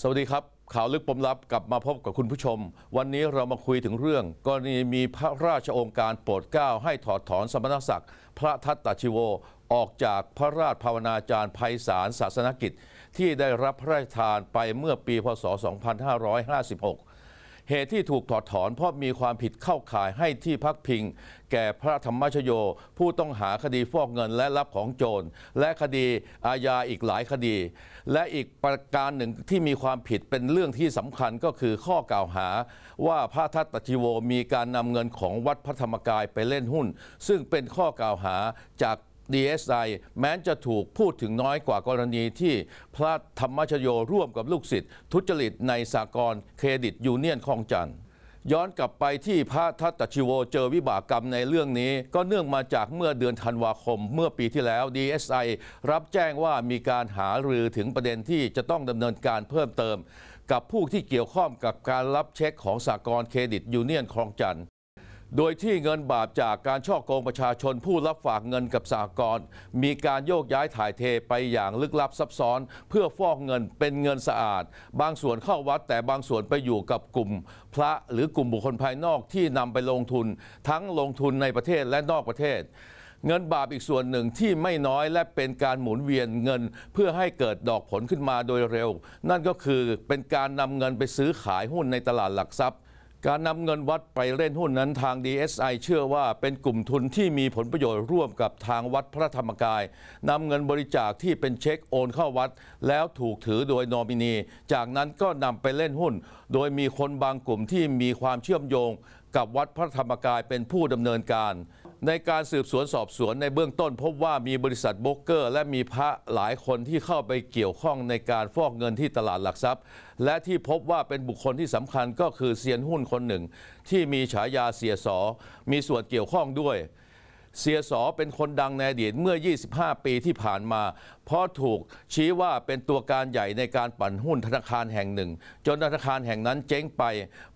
สวัสดีครับ ข่าวลึกปมลับกลับมาพบกับคุณผู้ชม วันนี้เรามาคุยถึงเรื่อง กรณีมีพระราชองค์การโปรดเกล้าให้ถอดถอนสมณศักดิ์ พระทัตตชิโว ออกจากพระราชภาวนาจารย์ไพศาลศาสนกิจที่ได้รับพระราชทานไปเมื่อปีพศ2556เหตุที่ถูกถอดถอนเพราะมีความผิดเข้าข่ายให้ที่พักพิง แก่พระธรรมชโย ผู้ต้องหาคดีฟอกเงินและรับของโจรและคดีอาญาอีกหลายคดี และอีกประการหนึ่งที่มีความผิดเป็นเรื่องที่สำคัญก็คือข้อกล่าวหา ว่าพระทัตติโวมีการนำเงินของวัดพระธรรมกายไปเล่นหุ้น ซึ่งเป็นข้อกล่าวหาจาก DSI แม้จะถูกพูดถึงน้อยกว่ากรณีที่พระธรรมชโยร่วมกับลูกศิษย์ทุจริตในสากลเครดิตยูเนียนคลองจันทร์ย้อนกลับไปที่พระทัตชิโวเจอวิบากกรรมในเรื่องนี้ก็เนื่องมาจากเมื่อเดือนธันวาคมเมื่อปีที่แล้ว DSI รับแจ้งว่ามีการหารือถึงประเด็นที่จะต้องดำเนินการเพิ่มเติม กับผู้ที่เกี่ยวข้องกับการรับเช็คของสากลเครดิตยูเนียนคลองจันทร์โดยที่เงินบาปจากการช่อโกงประชาชนผู้รับฝากเงินกับสากลมีการโยกย้ายถ่ายเทไปอย่างลึกลับซับซ้อน เพื่อฟอกเงินเป็นเงินสะอาด บางส่วนเข้าวัดแต่บางส่วนไปอยู่กับกลุ่มพระหรือกลุ่มบุคคลภายนอกที่นำไปลงทุนทั้งลงทุนในประเทศและนอกประเทศ เงินบาปอีกส่วนหนึ่งที่ไม่น้อยและเป็นการหมุนเวียนเงินเพื่อให้เกิดดอกผลขึ้นมาโดยเร็ว นั่นก็คือเป็นการนำเงินไปซื้อขายหุ้นในตลาดหลักทรัพย์การนำเงินวัดไปเล่นหุ้นนั้นทาง DSI เชื่อว่าเป็นกลุ่มทุนที่มีผลประโยชน์ร่วมกับทางวัดพระธรรมกายนำเงินบริจาคที่เป็นเช็คโอนเข้าวัด แล้วถูกถือโดยนอมินี จากนั้นก็นำไปเล่นหุ้น โดยมีคนบางกลุ่มที่มีความเชื่อมโยงกับวัดพระธรรมกายเป็นผู้ดำเนินการในการสืบสวนสอบสวนในเบื้องต้นพบว่ามีบริษัทโบกเกอร์และมีพระหลายคนที่เข้าไปเกี่ยวข้องในการฟอกเงินที่ตลาดหลักทรัพย์ และที่พบว่าเป็นบุคคลที่สำคัญก็คือเซียนหุ้นคนหนึ่ง ที่มีฉายาเสียสอ มีส่วนเกี่ยวข้องด้วยเสียสอเป็นคนดังในอดีตเมื่อ 25 ปีที่ผ่านมา เพราะถูกชี้ว่าเป็นตัวการใหญ่ในการปั่นหุ้นธนาคารแห่งหนึ่ง จนธนาคารแห่งนั้นเจ๊งไป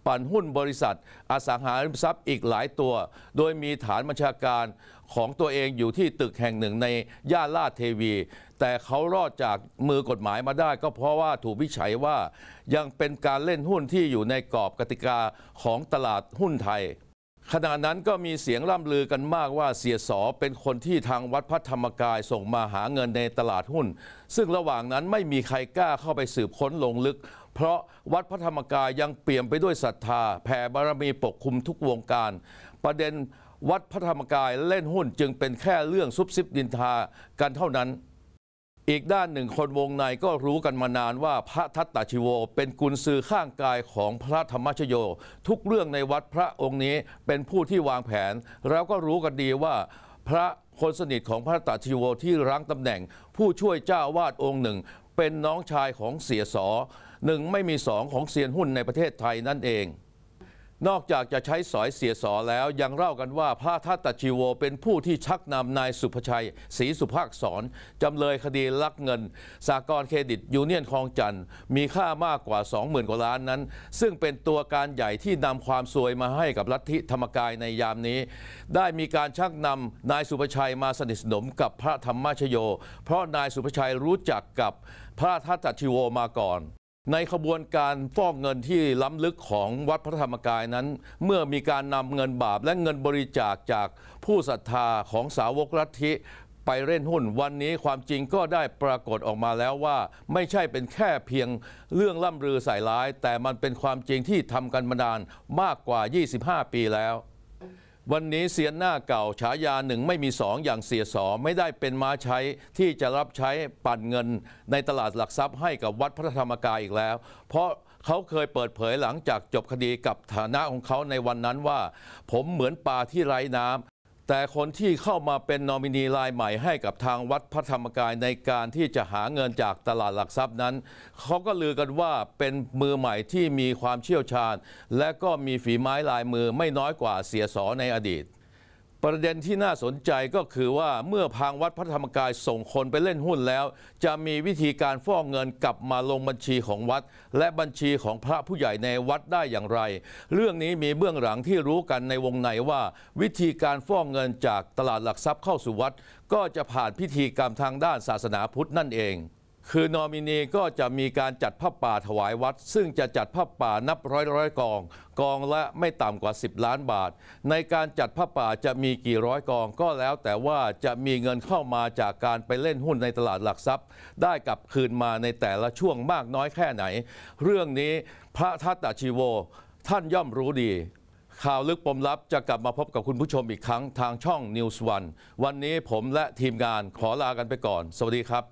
ปั่นหุ้นบริษัท อสังหาริมทรัพย์อีกหลายตัว โดยมีฐานบัญชาการของตัวเองอยู่ที่ตึกแห่งหนึ่งในย่านลาดเทวี แต่เขารอดจากมือกฎหมายมาได้ก็เพราะว่าถูกวิจัยว่ายังเป็นการเล่นหุ้นที่อยู่ในกรอบกติกาของตลาดหุ้นไทยขณะนั้นก็มีเสียงล่ำลือกันมากว่าเสียสอเป็นคนที่ทางวัดพระธรรมกายส่งมาหาเงินในตลาดหุ้น ซึ่งระหว่างนั้นไม่มีใครกล้าเข้าไปสืบค้นลงลึก เพราะวัดพระธรรมกายยังเปี่ยมไปด้วยศรัทธาแผ่บารมีปกคลุมทุกวงการ ประเด็นวัดพระธรรมกายเล่นหุ้นจึงเป็นแค่เรื่องซุบซิบดินทากันเท่านั้นอีกด้านหนึ่งคนวงในก็รู้กันมานานว่าพระทัตตาชิโวเป็นกุญซือข้างกายของพระธรรมชโย ทุกเรื่องในวัดพระองค์นี้เป็นผู้ที่วางแผน แล้วก็รู้กันดีว่าพระคนสนิทของพระทัตชิโวที่รั้งตำแหน่งผู้ช่วยเจ้าวาดองค์หนึ่งเป็นน้องชายของเสียสอหนึ่งไม่มีสองของเซียนหุ้นในประเทศไทยนั่นเองนอกจากจะใช้สอยเสียสอแล้วยังเล่ากันว่าพระทัตตชีโว เป็นผู้ที่ชักนำนายสุภชัยศรีสุภาคสอนจำเลยคดีลักเงิน สากลเครดิตยูเนียนคลองจันทร์ มีค่ามากกว่า 20,000 กว่าล้านนั้น ซึ่งเป็นตัวการใหญ่ที่นำความซวยมาให้กับลัทธิธรรมกายในยามนี้ ได้มีการชักนำนายสุภชัยมาสนิทสนมกับพระธรรมชโย เพราะนายสุภชัยรู้จักกับพระทัตตชีโวมาก่อนในขบวนการฟอกเงินที่ล้ำลึกของวัดพระธรรมกายนั้น เมื่อมีการนำเงินบาปและเงินบริจาคจากผู้ศรัทธาของสาวกลัทธิ ไปเล่นหุ้นวันนี้ความจริงก็ได้ปรากฏออกมาแล้วว่า ไม่ใช่เป็นแค่เพียงเรื่องล่ำลือใส่ร้าย แต่มันเป็นความจริงที่ทำกันมานานมากกว่า 25 ปีแล้ววันนี้เสียนหน้าเก่าฉายาหนึ่งไม่มีสองอย่างเสียสอ ไม่ได้เป็นม้าใช้ ที่จะรับใช้ปั่นเงิน ในตลาดหลักทรัพย์ให้กับวัดพระธรรมกายอีกแล้ว เพราะเขาเคยเปิดเผยหลังจากจบคดีกับฐานะของเขาในวันนั้นว่า ผมเหมือนปลาที่ไร้น้ำแต่คนที่เข้ามาเป็นนอมินีรายใหม่ให้กับทางวัดพระธรรมกายในการที่จะหาเงินจากตลาดหลักทรัพย์นั้น เขาก็ลือกันว่าเป็นมือใหม่ที่มีความเชี่ยวชาญ และก็มีฝีไม้ลายมือไม่น้อยกว่าเสียสอในอดีตประเด็นที่น่าสนใจก็คือว่าเมื่อพังวัดพระธรรมกายส่งคนไปเล่นหุ้นแล้ว จะมีวิธีการฟอกเงินกลับมาลงบัญชีของวัด และบัญชีของพระผู้ใหญ่ในวัดได้อย่างไร เรื่องนี้มีเบื้องหลังที่รู้กันในวงในว่า วิธีการฟอกเงินจากตลาดหลักทรัพย์เข้าสู่วัด ก็จะผ่านพิธีกรรมทางด้านศาสนาพุทธนั่นเองคือนอมินีก็จะมีการจัดผ้าป่าถวายวัด ซึ่งจะจัดผ้าป่านับร้อยร้อยกองกองละไม่ต่ำกว่า 10 ล้านบาท ในการจัดผ้าป่าจะมีกี่ร้อยกองก็แล้ว แต่ว่าจะมีเงินเข้ามาจากการไปเล่นหุ้นในตลาดหลักทรัพย์ ได้กลับคืนมาในแต่ละช่วงมากน้อยแค่ไหน เรื่องนี้พระทัตตชีโว ท่านย่อมรู้ดี ข่าวลึกปมลับจะกลับมาพบกับคุณผู้ชมอีกครั้งทางช่อง News วันวันนี้ผมและทีมงานขอลากันไปก่อน สวัสดีครับ